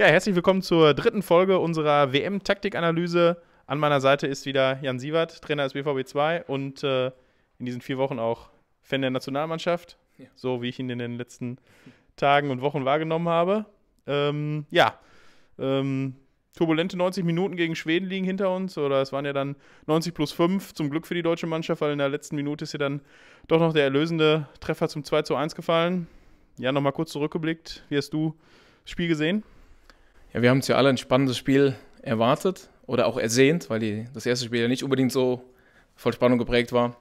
Ja, herzlich willkommen zur dritten Folge unserer WM-Taktikanalyse. An meiner Seite ist wieder Jan Sievert, Trainer des BVB 2 und äh, in diesen vier Wochen auch Fan der Nationalmannschaft, ja. so wie ich ihn in den letzten Tagen und Wochen wahrgenommen habe. Ähm, ja, ähm, turbulente 90 Minuten gegen Schweden liegen hinter uns oder es waren ja dann 90 plus 5 zum Glück für die deutsche Mannschaft, weil in der letzten Minute ist ja dann doch noch der erlösende Treffer zum 2 zu 1 gefallen. Ja, nochmal kurz zurückgeblickt. Wie hast du das Spiel gesehen? Ja, wir haben uns ja alle ein spannendes Spiel erwartet oder auch ersehnt, weil die, das erste Spiel ja nicht unbedingt so voll Spannung geprägt war.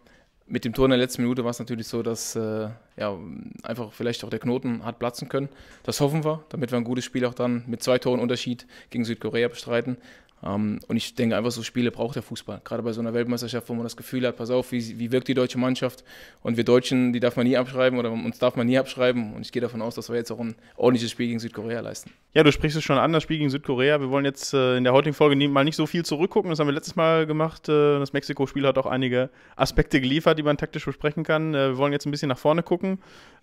Mit dem Tor in der letzten Minute war es natürlich so, dass äh, ja, einfach vielleicht auch der Knoten hat platzen können. Das hoffen wir, damit wir ein gutes Spiel auch dann mit zwei Toren Unterschied gegen Südkorea bestreiten. Um, ähm, und ich denke einfach, so Spiele braucht der Fußball. Gerade bei so einer Weltmeisterschaft, wo man das Gefühl hat, pass auf, wie, wie wirkt die deutsche Mannschaft? Und wir Deutschen, die darf man nie abschreiben oder uns darf man nie abschreiben. Und ich gehe davon aus, dass wir jetzt auch ein ordentliches Spiel gegen Südkorea leisten. Ja, du sprichst es schon an, das Spiel gegen Südkorea. Wir wollen jetzt äh, in der heutigen Folge nie, mal nicht so viel zurückgucken. Das haben wir letztes Mal gemacht. Äh, das Mexiko-Spiel hat auch einige Aspekte geliefert, die man taktisch besprechen kann. Äh, wir wollen jetzt ein bisschen nach vorne gucken.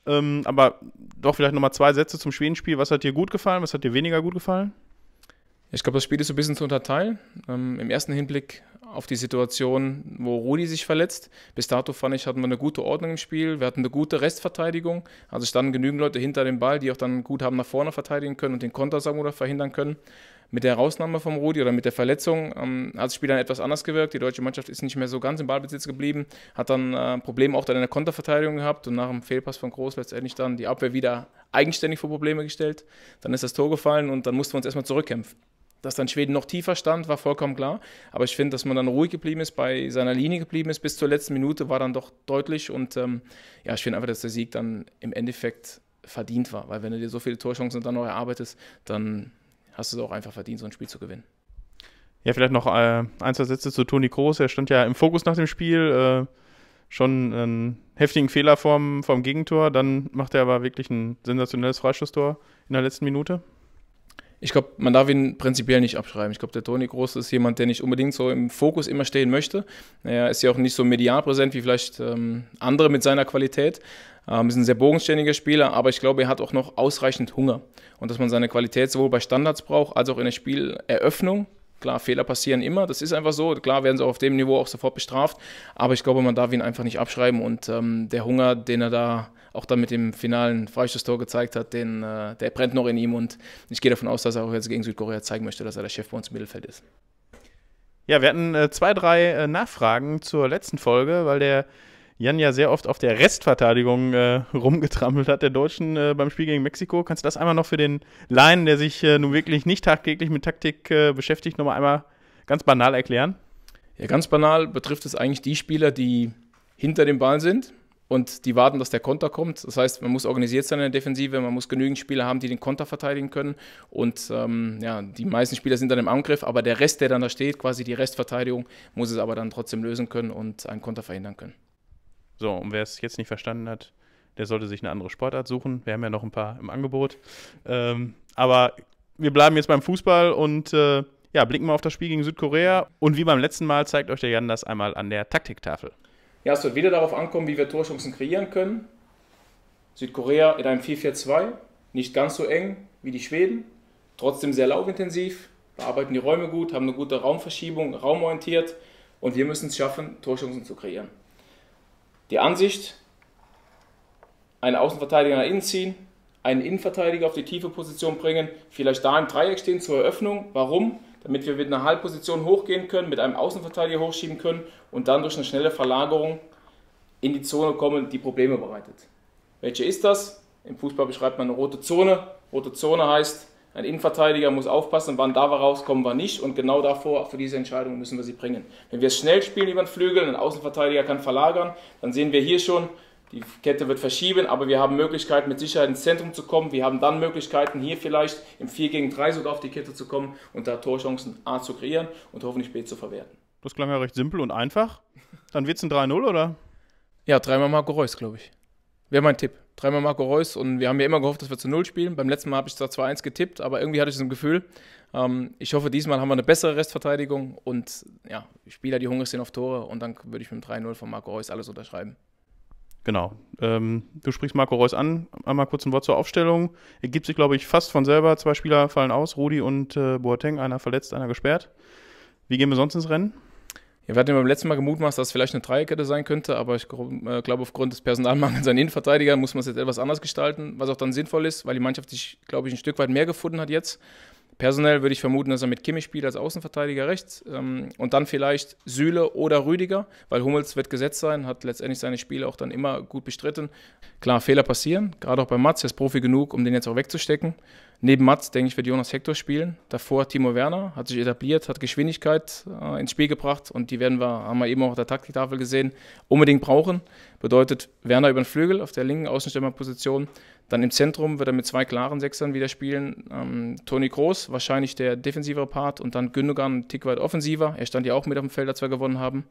Ähm, aber doch vielleicht nochmal zwei Sätze zum Schwedenspiel. Was hat dir gut gefallen? Was hat dir weniger gut gefallen? Ich glaube, das Spiel ist so ein bisschen zu unterteilen. Ähm, Im ersten Hinblick auf die Situation, wo Rudi sich verletzt. Bis dato fand ich, hatten wir eine gute Ordnung im Spiel. Wir hatten eine gute Restverteidigung. Also standen genügend Leute hinter dem Ball, die auch dann gut haben nach vorne verteidigen können und den Konter sagen oder verhindern können. Mit der Herausnahme vom Rudi oder mit der Verletzung ähm, hat das Spiel dann etwas anders gewirkt. Die deutsche Mannschaft ist nicht mehr so ganz im Ballbesitz geblieben, hat dann äh, Probleme auch dann in der Konterverteidigung gehabt und nach dem Fehlpass von Groß letztendlich dann die Abwehr wieder eigenständig vor Probleme gestellt. Dann ist das Tor gefallen und dann mussten wir uns erstmal zurückkämpfen. Dass dann Schweden noch tiefer stand, war vollkommen klar. Aber ich finde, dass man dann ruhig geblieben ist, bei seiner Linie geblieben ist bis zur letzten Minute, war dann doch deutlich. Und ähm, ja, ich finde einfach, dass der Sieg dann im Endeffekt verdient war. Weil wenn du dir so viele Torchancen dann noch erarbeitest, dann hast du es auch einfach verdient, so ein Spiel zu gewinnen. Ja, vielleicht noch äh, ein, zwei Sätze zu Toni Kroos. Er stand ja im Fokus nach dem Spiel. Äh, schon einen heftigen Fehler vom, vom Gegentor. Dann macht er aber wirklich ein sensationelles Freistoßtor in der letzten Minute ich glaube, man darf ihn prinzipiell nicht abschreiben. Ich glaube, der Toni Groß ist jemand, der nicht unbedingt so im Fokus immer stehen möchte. Er ist ja auch nicht so medial präsent wie vielleicht ähm, andere mit seiner Qualität. Ähm, ist ein sehr bogenständiger Spieler, aber ich glaube, er hat auch noch ausreichend Hunger. Und dass man seine Qualität sowohl bei Standards braucht, als auch in der Spieleröffnung, Klar, Fehler passieren immer, das ist einfach so. Klar werden sie auch auf dem Niveau auch sofort bestraft, aber ich glaube, man darf ihn einfach nicht abschreiben und ähm, der Hunger, den er da auch dann mit dem finalen Freistoß-Tor gezeigt hat, den, äh, der brennt noch in ihm und ich gehe davon aus, dass er auch jetzt gegen Südkorea zeigen möchte, dass er der Chef bei uns im Mittelfeld ist. Ja, wir hatten äh, zwei, drei äh, Nachfragen zur letzten Folge, weil der Jan ja sehr oft auf der Restverteidigung äh, rumgetrampelt hat, der Deutschen äh, beim Spiel gegen Mexiko. Kannst du das einmal noch für den Laien, der sich äh, nun wirklich nicht tagtäglich mit Taktik äh, beschäftigt, nochmal einmal ganz banal erklären? Ja, ganz banal betrifft es eigentlich die Spieler, die hinter dem Ball sind und die warten, dass der Konter kommt. Das heißt, man muss organisiert sein in der Defensive, man muss genügend Spieler haben, die den Konter verteidigen können. Und ähm, ja, die meisten Spieler sind dann im Angriff, aber der Rest, der dann da steht, quasi die Restverteidigung, muss es aber dann trotzdem lösen können und einen Konter verhindern können. So, und wer es jetzt nicht verstanden hat, der sollte sich eine andere Sportart suchen. Wir haben ja noch ein paar im Angebot. Ähm, aber wir bleiben jetzt beim Fußball und äh, ja, blicken mal auf das Spiel gegen Südkorea. Und wie beim letzten Mal zeigt euch der Jan das einmal an der Taktiktafel. Ja, es wird wieder darauf ankommen, wie wir Torschancen kreieren können. Südkorea in einem 4-4-2, nicht ganz so eng wie die Schweden, trotzdem sehr laufintensiv, bearbeiten die Räume gut, haben eine gute Raumverschiebung, raumorientiert und wir müssen es schaffen, Torschancen zu kreieren. Die Ansicht, einen Außenverteidiger nach innen ziehen, einen Innenverteidiger auf die tiefe Position bringen, vielleicht da im Dreieck stehen zur Eröffnung. Warum? Damit wir mit einer Halbposition hochgehen können, mit einem Außenverteidiger hochschieben können und dann durch eine schnelle Verlagerung in die Zone kommen, die Probleme bereitet. Welche ist das? Im Fußball beschreibt man eine rote Zone. Rote Zone heißt, ein Innenverteidiger muss aufpassen, wann da er rauskommen, wann nicht. Und genau davor, für diese Entscheidung müssen wir sie bringen. Wenn wir es schnell spielen über den Flügel, ein Außenverteidiger kann verlagern, dann sehen wir hier schon, die Kette wird verschieben, aber wir haben Möglichkeiten, mit Sicherheit ins Zentrum zu kommen. Wir haben dann Möglichkeiten, hier vielleicht im 4 gegen 3 sogar auf die Kette zu kommen und da Torchancen A zu kreieren und hoffentlich B zu verwerten. Das klang ja recht simpel und einfach. Dann wird es ein 3-0, oder? Ja, dreimal Marco Reus, glaube ich. Wäre mein Tipp dreimal Marco Reus und wir haben ja immer gehofft, dass wir zu Null spielen. Beim letzten Mal habe ich zwar 2-1 getippt, aber irgendwie hatte ich so ein Gefühl, ähm, ich hoffe, diesmal haben wir eine bessere Restverteidigung und ja, Spieler, die hungrig sind auf Tore und dann würde ich mit dem 3-0 von Marco Reus alles unterschreiben. Genau. Ähm, du sprichst Marco Reus an. Einmal kurz ein Wort zur Aufstellung. Ergibt sich, glaube ich, fast von selber. Zwei Spieler fallen aus, Rudi und äh, Boateng. Einer verletzt, einer gesperrt. Wie gehen wir sonst ins Rennen? Ja, wir hatten ja beim letzten Mal gemutmaßt, dass es vielleicht eine Dreierkette sein könnte, aber ich äh, glaube, aufgrund des Personalmangels an Innenverteidigern muss man es jetzt etwas anders gestalten, was auch dann sinnvoll ist, weil die Mannschaft sich, glaube ich, ein Stück weit mehr gefunden hat jetzt. Personell würde ich vermuten, dass er mit Kimmich spielt als Außenverteidiger rechts ähm, und dann vielleicht Süle oder Rüdiger, weil Hummels wird gesetzt sein, hat letztendlich seine Spiele auch dann immer gut bestritten. Klar, Fehler passieren, gerade auch bei Mats, er ist Profi genug, um den jetzt auch wegzustecken. Neben Mats, denke ich, wird Jonas Hector spielen. Davor Timo Werner, hat sich etabliert, hat Geschwindigkeit äh, ins Spiel gebracht und die werden wir, haben wir eben auch auf der Taktiktafel gesehen, unbedingt brauchen. Bedeutet Werner über den Flügel auf der linken Außenstürmerposition. Dann im Zentrum wird er mit zwei klaren Sechsern wieder spielen. Ähm, Toni Groß, wahrscheinlich der defensivere Part und dann Gündogan einen Tick weit offensiver. Er stand ja auch mit auf dem Feld, als wir gewonnen haben.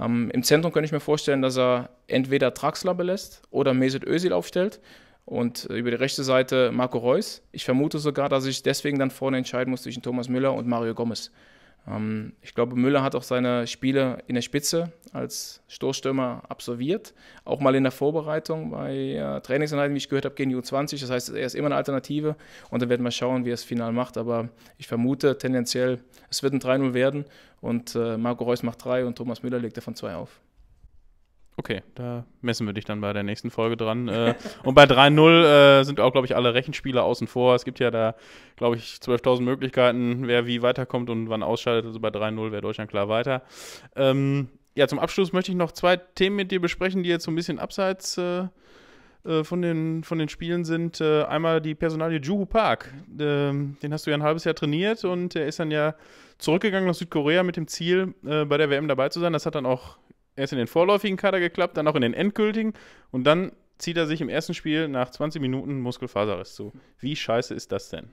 Ähm, Im Zentrum könnte ich mir vorstellen, dass er entweder Traxler belässt oder Mesut Özil aufstellt und äh, über die rechte Seite Marco Reus. Ich vermute sogar, dass ich deswegen dann vorne entscheiden muss zwischen Thomas Müller und Mario Gomez. Ähm, ich glaube, Müller hat auch seine Spiele in der Spitze als Stoßstürmer absolviert, auch mal in der Vorbereitung bei äh, Trainingseinheiten, wie ich gehört habe, gegen die U20. Das heißt, er ist immer eine Alternative und dann werden wir schauen, wie er es final macht. Aber ich vermute tendenziell, es wird ein 3-0 werden und äh, Marco Reus macht 3 und Thomas Müller legt davon 2 auf. Okay, da messen wir dich dann bei der nächsten Folge dran. Äh, und bei 3-0 äh, sind auch, glaube ich, alle Rechenspiele außen vor. Es gibt ja da, glaube ich, 12.000 Möglichkeiten, wer wie weiterkommt und wann ausschaltet. Also bei 3-0 wäre Deutschland klar weiter. Ähm, ja, zum Abschluss möchte ich noch zwei Themen mit dir besprechen, die jetzt so ein bisschen abseits äh, äh von, den, von den Spielen sind. Äh, einmal die Personalie Juhu Park. Ähm, den hast du ja ein halbes Jahr trainiert und er ist dann ja zurückgegangen nach Südkorea mit dem Ziel, äh, bei der WM dabei zu sein. Das hat dann auch erst in den vorläufigen Kader geklappt, dann auch in den endgültigen und dann zieht er sich im ersten Spiel nach 20 Minuten Muskelfaserriss zu. Wie scheiße ist das denn?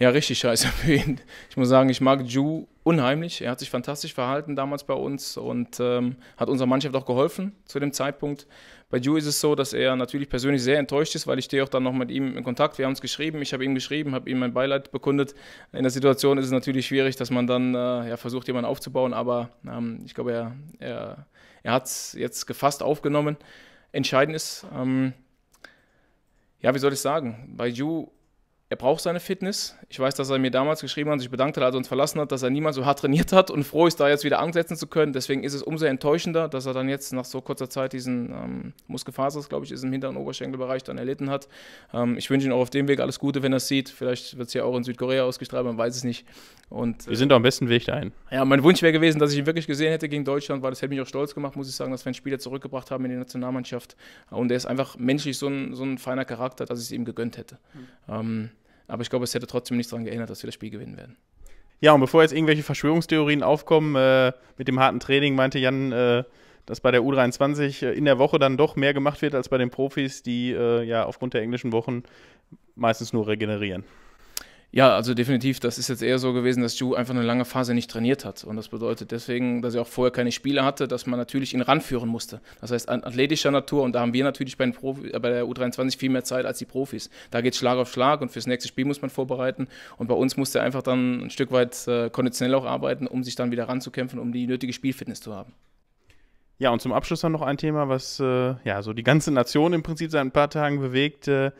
Ja, richtig scheiße für ihn. Ich muss sagen, ich mag Ju unheimlich. Er hat sich fantastisch verhalten damals bei uns und ähm, hat unserer Mannschaft auch geholfen zu dem Zeitpunkt. Bei Ju ist es so, dass er natürlich persönlich sehr enttäuscht ist, weil ich stehe auch dann noch mit ihm in Kontakt. Wir haben uns geschrieben, ich habe ihm geschrieben, habe ihm mein Beileid bekundet. In der Situation ist es natürlich schwierig, dass man dann äh, ja, versucht, jemanden aufzubauen, aber ähm, ich glaube, er, er, er hat es jetzt gefasst aufgenommen. Entscheidend ist, ähm, ja, wie soll ich sagen, bei Ju er braucht seine Fitness. Ich weiß, dass er mir damals geschrieben hat und sich bedankt hat, als er uns verlassen hat, dass er niemals so hart trainiert hat und froh ist, da jetzt wieder ansetzen zu können. Deswegen ist es umso enttäuschender, dass er dann jetzt nach so kurzer Zeit diesen ähm, Muskelfasers, glaube ich, ist im hinteren Oberschenkelbereich dann erlitten hat. Ähm, ich wünsche ihm auch auf dem Weg alles Gute, wenn er es sieht. Vielleicht wird es ja auch in Südkorea ausgestrahlt, man weiß es nicht. Und, äh, Wir sind auf dem besten Weg dahin. Äh, ja, mein Wunsch wäre gewesen, dass ich ihn wirklich gesehen hätte gegen Deutschland, weil das hätte mich auch stolz gemacht, muss ich sagen, dass wir einen Spieler zurückgebracht haben in die Nationalmannschaft. Und er ist einfach menschlich so ein, so ein feiner Charakter, dass ich es ihm gegönnt hätte. Mhm. Ähm, aber ich glaube, es hätte trotzdem nichts daran geändert, dass wir das Spiel gewinnen werden. Ja, und bevor jetzt irgendwelche Verschwörungstheorien aufkommen, äh, mit dem harten Training meinte Jan, äh, dass bei der U23 äh, in der Woche dann doch mehr gemacht wird als bei den Profis, die äh, ja aufgrund der englischen Wochen meistens nur regenerieren. Ja, also definitiv, das ist jetzt eher so gewesen, dass Ju einfach eine lange Phase nicht trainiert hat. Und das bedeutet deswegen, dass er auch vorher keine Spiele hatte, dass man natürlich ihn ranführen musste. Das heißt, an athletischer Natur, und da haben wir natürlich bei, den Profi, äh, bei der U23 viel mehr Zeit als die Profis. Da geht Schlag auf Schlag und fürs nächste Spiel muss man vorbereiten. Und bei uns musste er einfach dann ein Stück weit äh, konditionell auch arbeiten, um sich dann wieder ranzukämpfen, um die nötige Spielfitness zu haben. Ja, und zum Abschluss dann noch ein Thema, was äh, ja so die ganze Nation im Prinzip seit ein paar Tagen bewegt. Äh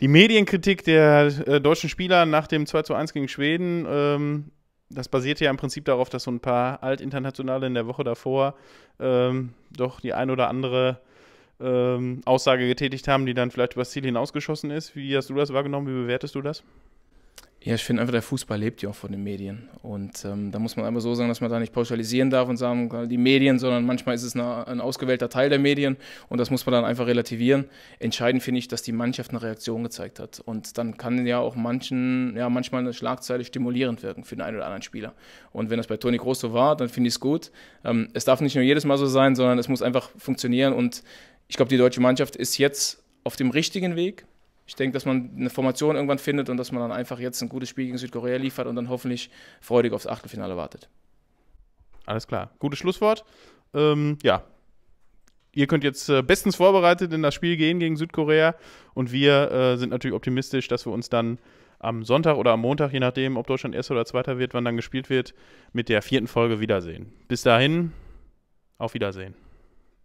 die Medienkritik der äh, deutschen Spieler nach dem 2 zu 1 gegen Schweden, ähm, das basierte ja im Prinzip darauf, dass so ein paar Altinternationale in der Woche davor ähm, doch die ein oder andere ähm, Aussage getätigt haben, die dann vielleicht übers Ziel hinausgeschossen ist. Wie hast du das wahrgenommen? Wie bewertest du das? Ja, ich finde einfach, der Fußball lebt ja auch von den Medien. Und ähm, da muss man einfach so sagen, dass man da nicht pauschalisieren darf und sagen, äh, die Medien, sondern manchmal ist es eine, ein ausgewählter Teil der Medien und das muss man dann einfach relativieren. Entscheidend finde ich, dass die Mannschaft eine Reaktion gezeigt hat. Und dann kann ja auch manchen, ja, manchmal eine Schlagzeile stimulierend wirken für den einen oder anderen Spieler. Und wenn das bei Toni Groß so war, dann finde ich es gut. Ähm, es darf nicht nur jedes Mal so sein, sondern es muss einfach funktionieren. Und ich glaube, die deutsche Mannschaft ist jetzt auf dem richtigen Weg ich denke, dass man eine Formation irgendwann findet und dass man dann einfach jetzt ein gutes Spiel gegen Südkorea liefert und dann hoffentlich freudig aufs Achtelfinale wartet. Alles klar. Gutes Schlusswort. Ähm, ja. Ihr könnt jetzt äh, bestens vorbereitet in das Spiel gehen gegen Südkorea und wir äh, sind natürlich optimistisch, dass wir uns dann am Sonntag oder am Montag, je nachdem, ob Deutschland erster oder zweiter wird, wann dann gespielt wird, mit der vierten Folge wiedersehen. Bis dahin, auf Wiedersehen.